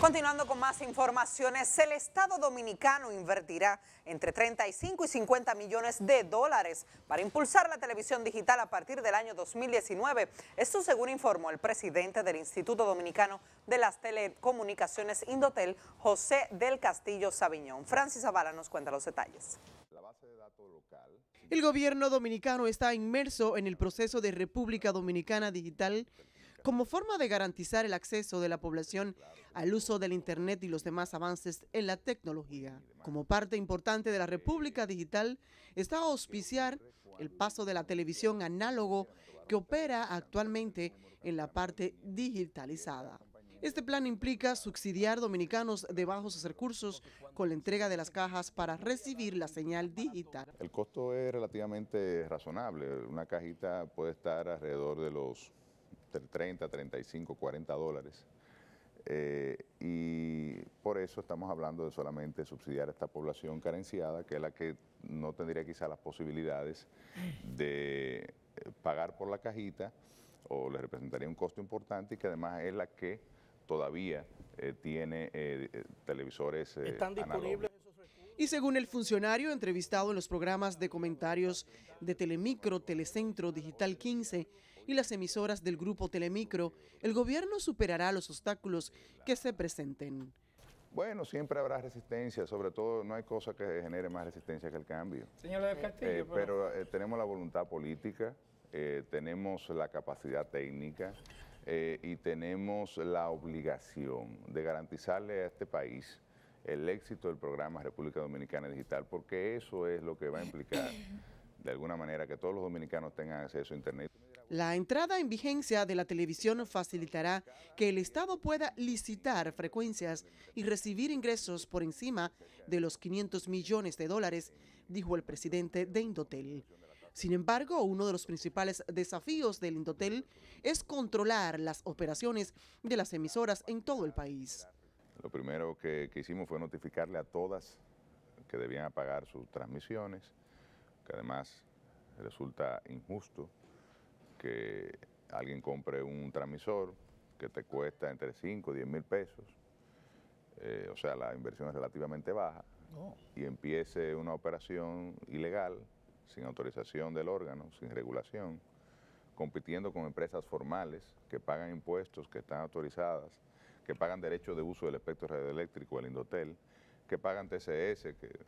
Continuando con más informaciones, el Estado Dominicano invertirá entre 35 y 50 millones de dólares para impulsar la televisión digital a partir del año 2019. Esto según informó el presidente del Instituto Dominicano de las Telecomunicaciones Indotel, José del Castillo Sabiñón. Francis Zavala nos cuenta los detalles. El gobierno dominicano está inmerso en el proceso de República Dominicana Digital como forma de garantizar el acceso de la población al uso del Internet y los demás avances en la tecnología. Como parte importante de la República Digital está auspiciar el paso de la televisión análogo que opera actualmente en la parte digitalizada. Este plan implica subsidiar dominicanos de bajos recursos con la entrega de las cajas para recibir la señal digital. El costo es relativamente razonable. Una cajita puede estar alrededor de los 30, 35, 40 dólares. Eh, y por eso estamos hablando de solamente subsidiar a esta población carenciada, que es la que no tendría quizá las posibilidades de eh, pagar por la cajita o le representaría un costo importante y que además es la que todavía eh, tiene televisores. ¿Están disponibles Y según el funcionario entrevistado en los programas de comentarios de Telemicro, Telecentro, Digital 15, y las emisoras del grupo Telemicro, el gobierno superará los obstáculos que se presenten. Bueno, siempre habrá resistencia, sobre todo no hay cosa que genere más resistencia que el cambio. señor del Castillo. Eh, pero eh, tenemos la voluntad política, eh, tenemos la capacidad técnica y tenemos la obligación de garantizarle a este país el éxito del programa República Dominicana Digital, porque eso es lo que va a implicar de alguna manera que todos los dominicanos tengan acceso a Internet. La entrada en vigencia de la televisión facilitará que el Estado pueda licitar frecuencias y recibir ingresos por encima de los 500 millones de dólares, dijo el presidente de Indotel. Sin embargo, uno de los principales desafíos del Indotel es controlar las operaciones de las emisoras en todo el país. Lo primero que, hicimos fue notificarle a todas que debían apagar sus transmisiones, que además resulta injusto que alguien compre un transmisor que te cuesta entre 5 y 10 mil pesos, eh, o sea, la inversión es relativamente baja, y empiece una operación ilegal, sin autorización del órgano, sin regulación, compitiendo con empresas formales que pagan impuestos, que están autorizadas, que pagan derecho de uso del espectro radioeléctrico, el Indotel, que pagan TCS, que eh,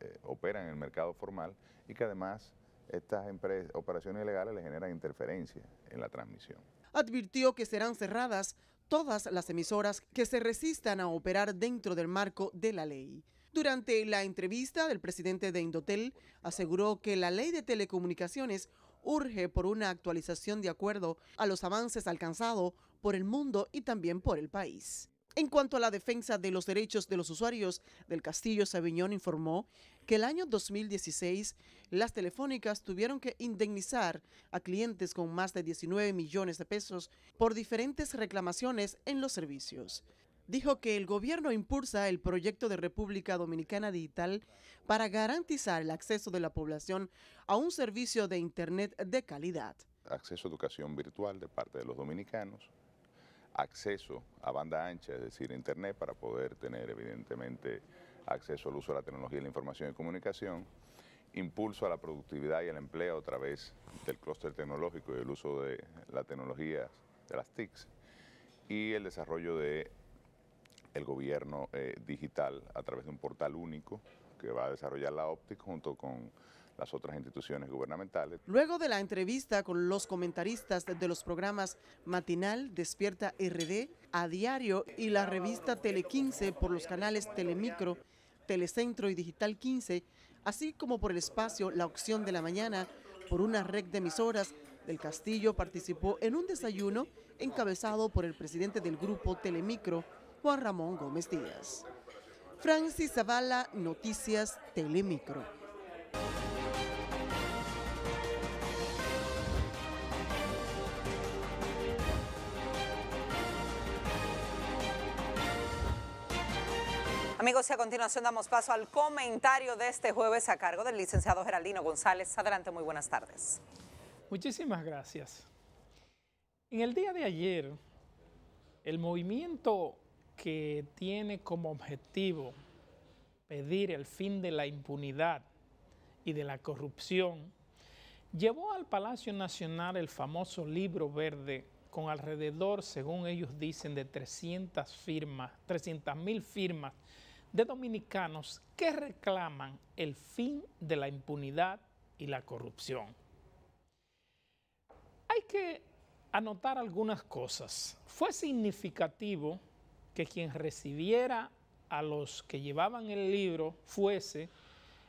eh, operan en el mercado formal y que además estas operaciones ilegales le generan interferencia en la transmisión. Advirtió que serán cerradas todas las emisoras que se resistan a operar dentro del marco de la ley. Durante la entrevista del presidente de Indotel, aseguró que la ley de telecomunicaciones urge por una actualización de acuerdo a los avances alcanzados por el mundo y también por el país. En cuanto a la defensa de los derechos de los usuarios, del Castillo Sabiñón informó que el año 2016 las telefónicas tuvieron que indemnizar a clientes con más de 19 millones de pesos por diferentes reclamaciones en los servicios. Dijo que el gobierno impulsa el proyecto de República Dominicana Digital para garantizar el acceso de la población a un servicio de Internet de calidad. Acceso a educación virtual de parte de los dominicanos, acceso a banda ancha, es decir, Internet, para poder tener evidentemente acceso al uso de la tecnología de la información y comunicación, impulso a la productividad y al empleo a través del clúster tecnológico y el uso de la tecnología de las TICs y el desarrollo del gobierno eh, digital a través de un portal único que va a desarrollar la óptica junto con las otras instituciones gubernamentales. Luego de la entrevista con los comentaristas de los programas Matinal, Despierta RD, A Diario y la revista Tele 15 por los canales Telemicro Telecentro y Digital 15, así como por el espacio La Opción de la Mañana, por una red de emisoras del Castillo participó en un desayuno encabezado por el presidente del grupo Telemicro, Juan Ramón Gómez Díaz. Francis Zavala, Noticias Telemicro. Amigos, y a continuación damos paso al comentario de este jueves a cargo del licenciado Geraldino González. Adelante, muy buenas tardes. Muchísimas gracias. En el día de ayer, el movimiento que tiene como objetivo pedir el fin de la impunidad y de la corrupción, llevó al Palacio Nacional el famoso libro verde con alrededor, según ellos dicen, de 300 firmas, 300 mil firmas de dominicanos que reclaman el fin de la impunidad y la corrupción. Hay que anotar algunas cosas. Fue significativo que quien recibiera a los que llevaban el libro fuese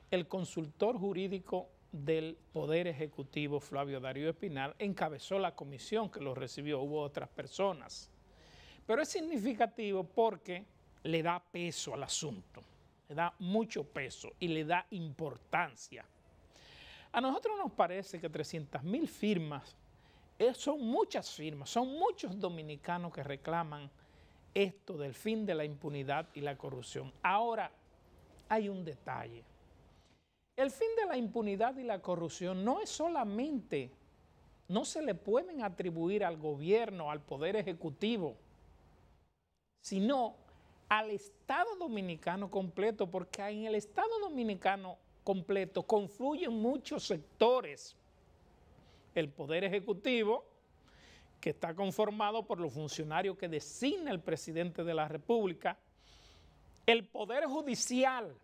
el consultor jurídico del Poder Ejecutivo, Flavio Darío Espinal, encabezó la comisión que lo recibió, hubo otras personas. Pero es significativo porque le da peso al asunto, le da mucho peso y le da importancia. A nosotros nos parece que 300 mil firmas eh, son muchas firmas, son muchos dominicanos que reclaman esto del fin de la impunidad y la corrupción. Ahora, hay un detalle. El fin de la impunidad y la corrupción no es solamente, no se le pueden atribuir al gobierno, al poder ejecutivo, sino al Estado dominicano completo, porque en el Estado dominicano completo confluyen muchos sectores. El Poder Ejecutivo, que está conformado por los funcionarios que designa el presidente de la República, el Poder Judicial,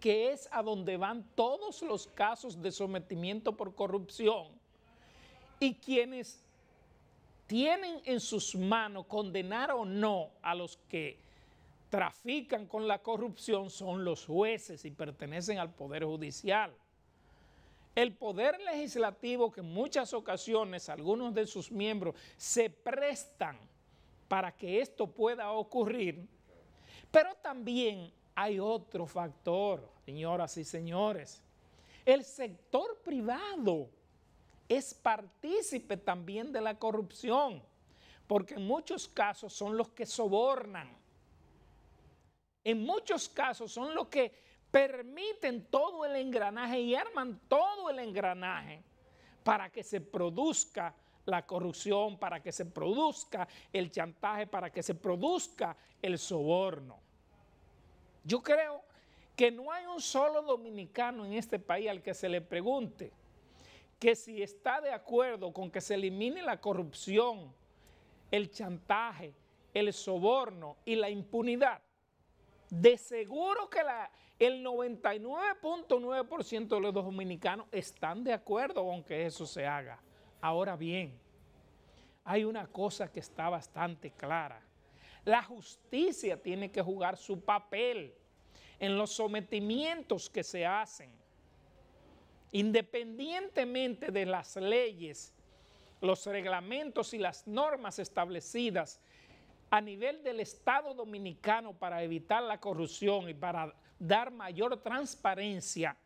que es a donde van todos los casos de sometimiento por corrupción, y quienes tienen en sus manos condenar o no a los que trafican con la corrupción son los jueces y pertenecen al Poder Judicial. El Poder Legislativo que en muchas ocasiones algunos de sus miembros se prestan para que esto pueda ocurrir, pero también hay otro factor, señoras y señores. El sector privado es partícipe también de la corrupción, porque en muchos casos son los que sobornan en muchos casos son los que permiten todo el engranaje y arman todo el engranaje para que se produzca la corrupción, para que se produzca el chantaje, para que se produzca el soborno. Yo creo que no hay un solo dominicano en este país al que se le pregunte que si está de acuerdo con que se elimine la corrupción, el chantaje, el soborno y la impunidad. De seguro que el 99.9% de los dominicanos están de acuerdo con que eso se haga. Ahora bien, hay una cosa que está bastante clara. La justicia tiene que jugar su papel en los sometimientos que se hacen. Independientemente de las leyes, los reglamentos y las normas establecidas a nivel del Estado dominicano para evitar la corrupción y para dar mayor transparencia,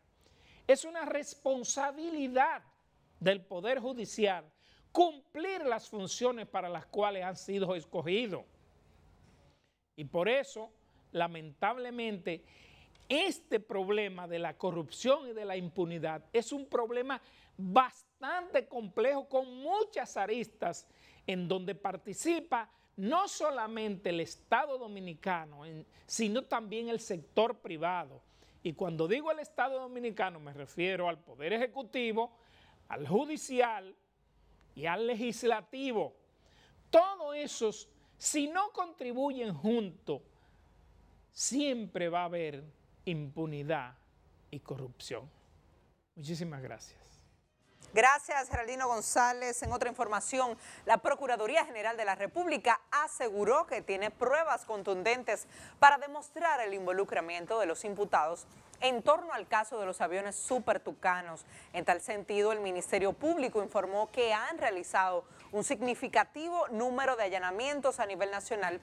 es una responsabilidad del Poder Judicial cumplir las funciones para las cuales han sido escogidos. Y por eso, lamentablemente, este problema de la corrupción y de la impunidad es un problema bastante complejo con muchas aristas en donde participa no solamente el Estado dominicano, sino también el sector privado. Y cuando digo el Estado dominicano me refiero al Poder Ejecutivo, al Judicial y al Legislativo. Todos esos, si no contribuyen juntos, siempre va a haber impunidad y corrupción. Muchísimas gracias. Gracias, Geraldino González. En otra información, la Procuraduría General de la República aseguró que tiene pruebas contundentes para demostrar el involucramiento de los imputados en torno al caso de los aviones supertucanos. En tal sentido, el Ministerio Público informó que han realizado un significativo número de allanamientos a nivel nacional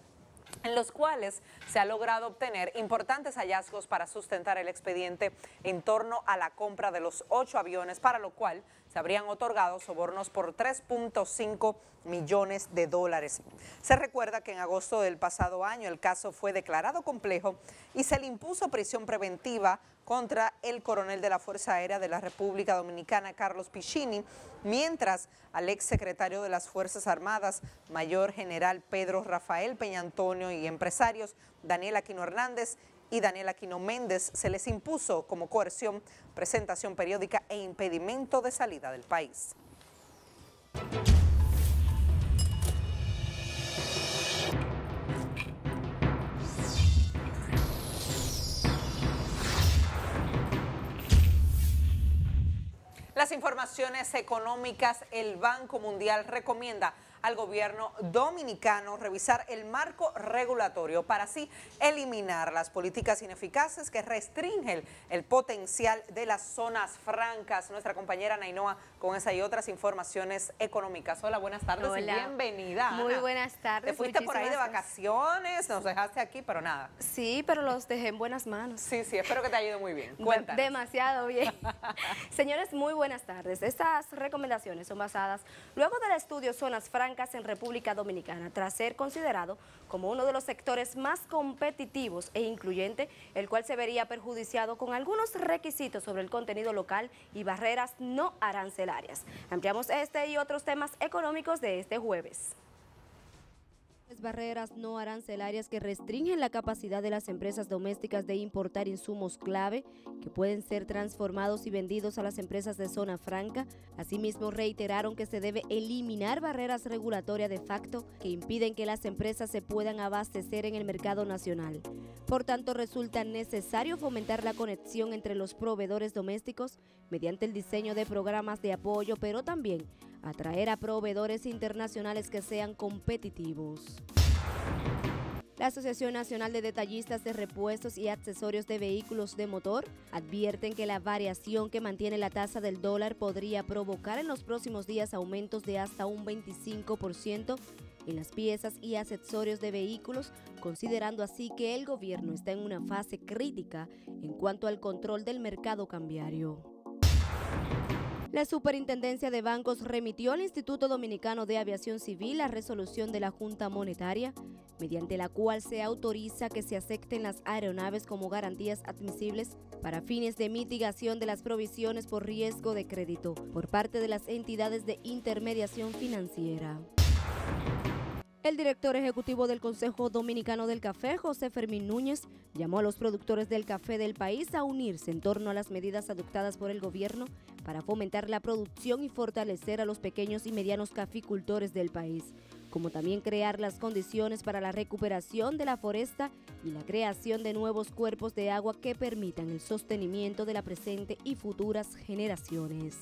en los cuales se ha logrado obtener importantes hallazgos para sustentar el expediente en torno a la compra de los ocho aviones, para lo cual se habrían otorgado sobornos por 3.5 millones de dólares. Se recuerda que en agosto del pasado año el caso fue declarado complejo y se le impuso prisión preventiva contra el coronel de la Fuerza Aérea de la República Dominicana, Carlos Pichini, mientras al exsecretario de las Fuerzas Armadas, Mayor General Pedro Rafael Peña Antonio y empresarios Daniel Aquino Hernández y Daniel Aquino Méndez se les impuso como coerción, presentación periódica e impedimento de salida del país. las informaciones económicas, el Banco Mundial recomienda al gobierno dominicano revisar el marco regulatorio para así eliminar las políticas ineficaces que restringen el potencial de las zonas francas. Nuestra compañera Nainoa con esa y otras informaciones económicas. Hola, buenas tardes y bienvenida. Muy buenas tardes. Te fuiste por ahí de vacaciones, nos dejaste aquí, pero nada. Sí, pero los dejé en buenas manos. Sí, sí, espero que te haya ido muy bien. Cuenta. Demasiado bien. Señores, muy buenas tardes. Estas recomendaciones son basadas luego del estudio Zonas Francas en República Dominicana, tras ser considerado como uno de los sectores más competitivos e incluyente, el cual se vería perjudiciado con algunos requisitos sobre el contenido local y barreras no arancelarias. Ampliamos este y otros temas económicos de este jueves barreras no arancelarias que restringen la capacidad de las empresas domésticas de importar insumos clave que pueden ser transformados y vendidos a las empresas de zona franca. Asimismo, reiteraron que se debe eliminar barreras regulatorias de facto que impiden que las empresas se puedan abastecer en el mercado nacional. Por tanto, resulta necesario fomentar la conexión entre los proveedores domésticos mediante el diseño de programas de apoyo, pero también atraer a proveedores internacionales que sean competitivos. La Asociación Nacional de Detallistas de Repuestos y Accesorios de Vehículos de Motor advierten que la variación que mantiene la tasa del dólar podría provocar en los próximos días aumentos de hasta un 25% en las piezas y accesorios de vehículos, considerando así que el gobierno está en una fase crítica en cuanto al control del mercado cambiario. La Superintendencia de Bancos remitió al Instituto Dominicano de Aviación Civil la resolución de la Junta Monetaria, mediante la cual se autoriza que se acepten las aeronaves como garantías admisibles para fines de mitigación de las provisiones por riesgo de crédito por parte de las entidades de intermediación financiera. El director ejecutivo del Consejo Dominicano del Café, José Fermín Núñez, llamó a los productores del café del país a unirse en torno a las medidas adoptadas por el gobierno para fomentar la producción y fortalecer a los pequeños y medianos caficultores del país, como también crear las condiciones para la recuperación de la foresta y la creación de nuevos cuerpos de agua que permitan el sostenimiento de la presente y futuras generaciones.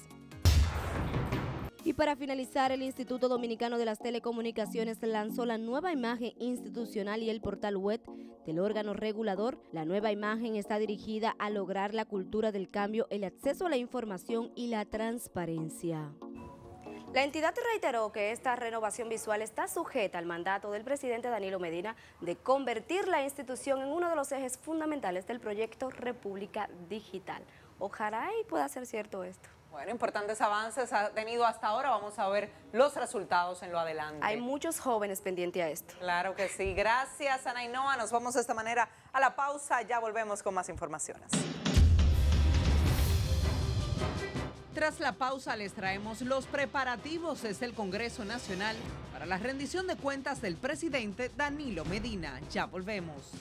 Y para finalizar, el Instituto Dominicano de las Telecomunicaciones lanzó la nueva imagen institucional y el portal web del órgano regulador, la nueva imagen está dirigida a lograr la cultura del cambio, el acceso a la información y la transparencia. La entidad reiteró que esta renovación visual está sujeta al mandato del presidente Danilo Medina de convertir la institución en uno de los ejes fundamentales del proyecto República Digital. Ojalá y pueda ser cierto esto. Bueno, importantes avances ha tenido hasta ahora. Vamos a ver los resultados en lo adelante. Hay muchos jóvenes pendientes a esto. Claro que sí. Gracias, Ana Inoa. Nos vamos de esta manera a la pausa. Ya volvemos con más informaciones. Tras la pausa les traemos los preparativos desde el Congreso Nacional para la rendición de cuentas del presidente Danilo Medina. Ya volvemos.